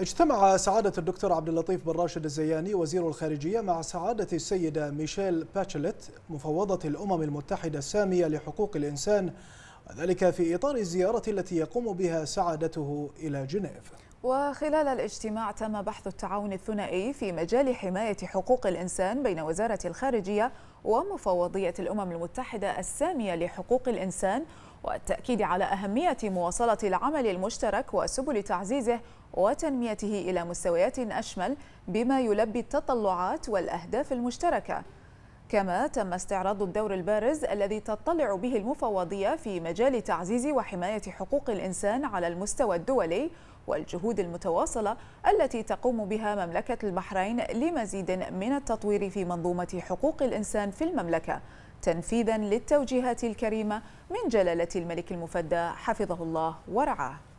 اجتمع سعادة الدكتور عبد اللطيف بن راشد الزياني وزير الخارجية مع سعادة السيدة ميشيل باتشلت مفوضة الأمم المتحدة السامية لحقوق الإنسان وذلك في إطار الزيارة التي يقوم بها سعادته إلى جنيف وخلال الاجتماع تم بحث التعاون الثنائي في مجال حماية حقوق الإنسان بين وزارة الخارجية ومفوضية الأمم المتحدة السامية لحقوق الإنسان والتأكيد على أهمية مواصلة العمل المشترك وسبل تعزيزه وتنميته إلى مستويات أشمل بما يلبي التطلعات والأهداف المشتركة كما تم استعراض الدور البارز الذي تطلع به المفوضية في مجال تعزيز وحماية حقوق الإنسان على المستوى الدولي والجهود المتواصلة التي تقوم بها مملكة البحرين لمزيد من التطوير في منظومة حقوق الإنسان في المملكة تنفيذا للتوجيهات الكريمة من جلالة الملك المفدى حفظه الله ورعاه